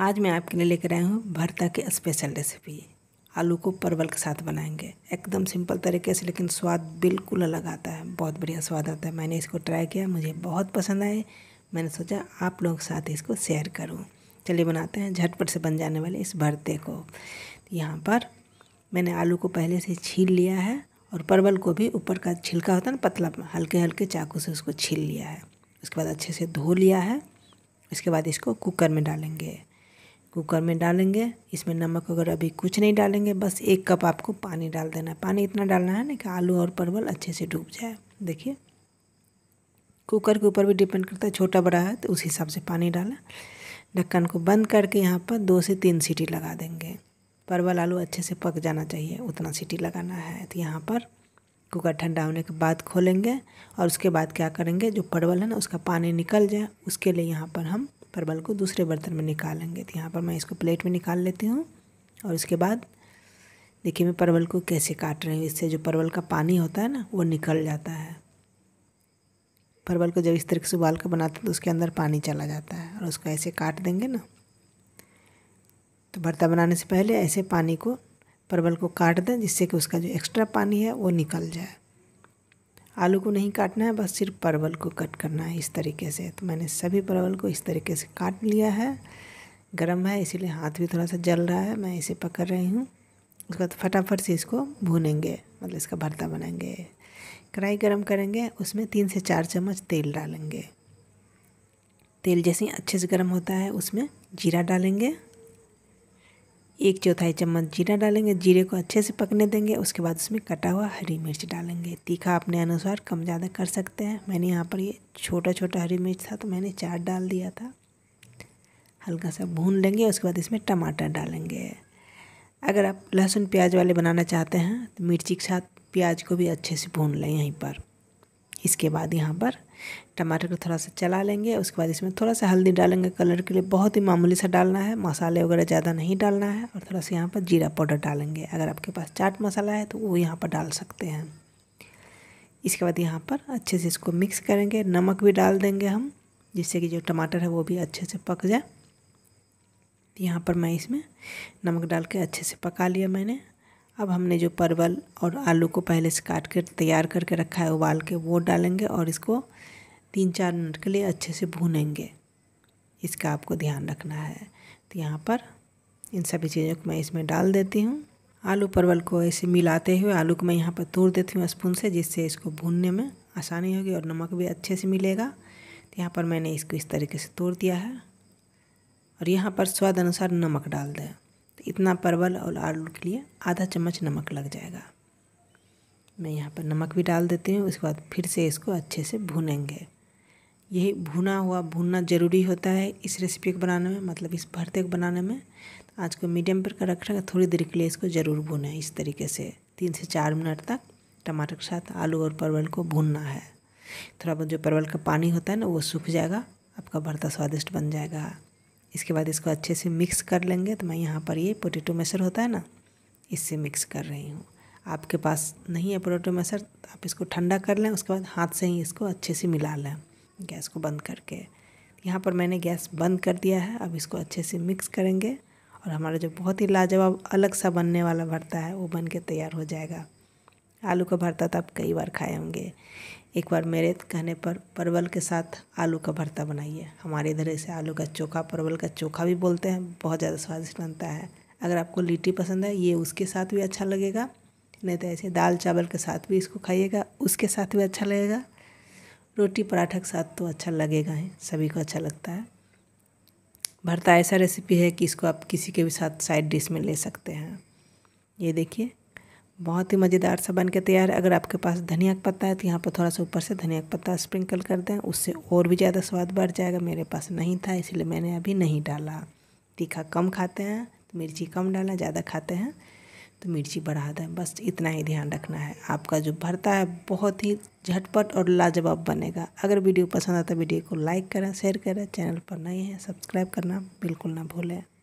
आज मैं आपके लिए लेकर आया हूँ भरता की स्पेशल रेसिपी आलू को परवल के साथ बनाएंगे एकदम सिंपल तरीके से लेकिन स्वाद बिल्कुल अलग आता है बहुत बढ़िया स्वाद आता है मैंने इसको ट्राई किया मुझे बहुत पसंद आए मैंने सोचा आप लोगों के साथ इसको शेयर करूँ चलिए बनाते हैं झटपट से बन जाने वाले इस भरते को यहाँ पर मैंने आलू को पहले से छील लिया है और परवल को भी ऊपर का छिलका होता है ना पतला हल्के हल्के चाकू से उसको छील लिया है उसके बाद अच्छे से धो लिया है उसके बाद इसको कुकर में डालेंगे कुकर में डालेंगे इसमें नमक वगैरह अभी कुछ नहीं डालेंगे बस एक कप आपको पानी डाल देना है पानी इतना डालना है ना कि आलू और परवल अच्छे से डूब जाए देखिए कुकर के ऊपर भी डिपेंड करता है छोटा बड़ा है तो उस हिसाब से पानी डालें ढक्कन को बंद करके यहाँ पर दो से तीन सीटी लगा देंगे परवल आलू अच्छे से पक जाना चाहिए उतना सीटी लगाना है तो यहाँ पर कुकर ठंडा होने के बाद खोलेंगे और उसके बाद क्या करेंगे जो परवल है ना उसका पानी निकल जाए उसके लिए यहाँ पर हम परवल को दूसरे बर्तन में निकालेंगे तो यहाँ पर मैं इसको प्लेट में निकाल लेती हूँ और इसके बाद देखिए मैं परवल को कैसे काट रही हूँ इससे जो परवल का पानी होता है ना वो निकल जाता है परवल को जब इस तरीके से उबाल कर बनाते हैं तो उसके अंदर पानी चला जाता है और उसको ऐसे काट देंगे ना तो भरता बनाने से पहले ऐसे पानी को परवल को काट दें जिससे कि उसका जो एक्स्ट्रा पानी है वो निकल जाए आलू को नहीं काटना है बस सिर्फ परवल को कट करना है इस तरीके से तो मैंने सभी परवल को इस तरीके से काट लिया है गर्म है इसीलिए हाथ भी थोड़ा सा जल रहा है मैं इसे पकड़ रही हूँ उसके बाद फटाफट से इसको भूनेंगे मतलब इसका भरता बनाएंगे कढ़ाई गरम करेंगे उसमें तीन से चार चम्मच तेल डालेंगे तेल जैसे ही अच्छे से गर्म होता है उसमें जीरा डालेंगे एक चौथाई चम्मच जीरा डालेंगे जीरे को अच्छे से पकने देंगे उसके बाद उसमें कटा हुआ हरी मिर्च डालेंगे तीखा अपने अनुसार कम ज़्यादा कर सकते हैं मैंने यहाँ पर ये छोटा छोटा हरी मिर्च था तो मैंने चार डाल दिया था हल्का सा भून लेंगे उसके बाद इसमें टमाटर डालेंगे अगर आप लहसुन प्याज वाले बनाना चाहते हैं तो मिर्ची के साथ प्याज को भी अच्छे से भून लें यहीं पर इसके बाद यहाँ पर टमाटर को थोड़ा सा चला लेंगे उसके बाद इसमें थोड़ा सा हल्दी डालेंगे कलर के लिए बहुत ही मामूली सा डालना है मसाले वगैरह ज़्यादा नहीं डालना है और थोड़ा सा यहाँ पर जीरा पाउडर डालेंगे अगर आपके पास चाट मसाला है तो वो यहाँ पर डाल सकते हैं इसके बाद यहाँ पर अच्छे से इसको मिक्स करेंगे नमक भी डाल देंगे हम जिससे कि जो टमाटर है वो भी अच्छे से पक जाए यहाँ पर मैं इसमें नमक डाल के अच्छे से पका लिया मैंने अब हमने जो परवल और आलू को पहले से काट कर तैयार करके रखा है उबाल के वो डालेंगे और इसको तीन चार मिनट के लिए अच्छे से भूनेंगे इसका आपको ध्यान रखना है तो यहाँ पर इन सभी चीज़ों को मैं इसमें डाल देती हूँ आलू परवल को ऐसे मिलाते हुए आलू को मैं यहाँ पर तोड़ देती हूँ स्पून से जिससे इसको भूनने में आसानी होगी और नमक भी अच्छे से मिलेगा तो यहाँ पर मैंने इसको इस तरीके से तोड़ दिया है और यहाँ पर स्वाद अनुसार नमक डाल दें इतना परवल और आलू के लिए आधा चम्मच नमक लग जाएगा मैं यहाँ पर नमक भी डाल देती हूँ उसके बाद फिर से इसको अच्छे से भूनेंगे यही भुना हुआ भूनना ज़रूरी होता है इस रेसिपी को बनाने में मतलब इस भरते को बनाने में तो आज को मीडियम पर कर रखा थोड़ी देर के लिए इसको ज़रूर भुने इस तरीके से तीन से चार मिनट तक टमाटर के साथ आलू और परवल को भूनना है थोड़ा बहुत जो परवल का पानी होता है ना वो सूख जाएगा आपका भरता स्वादिष्ट बन जाएगा इसके बाद इसको अच्छे से मिक्स कर लेंगे तो मैं यहाँ पर ये पोटेटो मैशर होता है ना इससे मिक्स कर रही हूँ आपके पास नहीं है पोटेटो मैशर तो आप इसको ठंडा कर लें उसके बाद हाथ से ही इसको अच्छे से मिला लें गैस को बंद करके यहाँ पर मैंने गैस बंद कर दिया है अब इसको अच्छे से मिक्स करेंगे और हमारा जो बहुत ही लाजवाब अलग सा बनने वाला भरता है वो बन के तैयार हो जाएगा आलू का भरता तो आप कई बार खाए होंगे एक बार मेरे कहने पर परवल के साथ आलू का भरता बनाइए हमारे इधर इसे आलू का चोखा परवल का चोखा भी बोलते हैं बहुत ज़्यादा स्वादिष्ट बनता है अगर आपको लिट्टी पसंद है ये उसके साथ भी अच्छा लगेगा नहीं तो ऐसे दाल चावल के साथ भी इसको खाइएगा उसके साथ भी अच्छा लगेगा रोटी पराठा के साथ तो अच्छा लगेगा ही सभी को अच्छा लगता है भरता ऐसा रेसिपी है कि इसको आप किसी के भी साथ साइड डिश में ले सकते हैं ये देखिए बहुत ही मज़ेदार सा बन के तैयार है अगर आपके पास धनिया का पत्ता है तो यहाँ पर थोड़ा सा ऊपर से धनिया का पत्ता स्प्रिंकल कर दें उससे और भी ज़्यादा स्वाद बढ़ जाएगा मेरे पास नहीं था इसलिए मैंने अभी नहीं डाला तीखा कम खाते हैं तो मिर्ची कम डालें ज़्यादा खाते हैं तो मिर्ची बढ़ा दें बस इतना ही ध्यान रखना है आपका जो भरता है बहुत ही झटपट और लाजवाब बनेगा अगर वीडियो पसंद आता है वीडियो को लाइक करें शेयर करें चैनल पर नए हैं सब्सक्राइब करना बिल्कुल ना भूलें